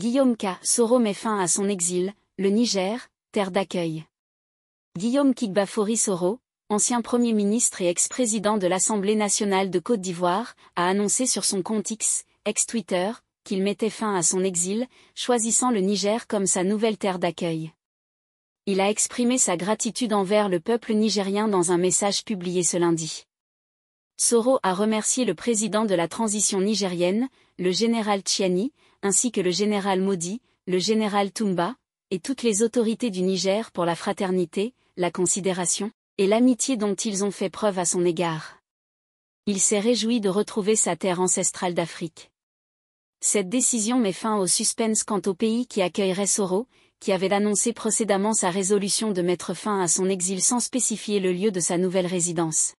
Guillaume K. Soro met fin à son exil, le Niger, terre d'accueil. Guillaume Kigbafori Soro, ancien Premier ministre et ex-président de l'Assemblée nationale de Côte d'Ivoire, a annoncé sur son compte X, ex-Twitter, qu'il mettait fin à son exil, choisissant le Niger comme sa nouvelle terre d'accueil. Il a exprimé sa gratitude envers le peuple nigérien dans un message publié ce lundi. Soro a remercié le président de la transition nigérienne, le général Tchiani, ainsi que le général Modi, le général Toumba, et toutes les autorités du Niger pour la fraternité, la considération, et l'amitié dont ils ont fait preuve à son égard. Il s'est réjoui de retrouver sa terre ancestrale d'Afrique. Cette décision met fin au suspense quant au pays qui accueillerait Soro, qui avait annoncé précédemment sa résolution de mettre fin à son exil sans spécifier le lieu de sa nouvelle résidence.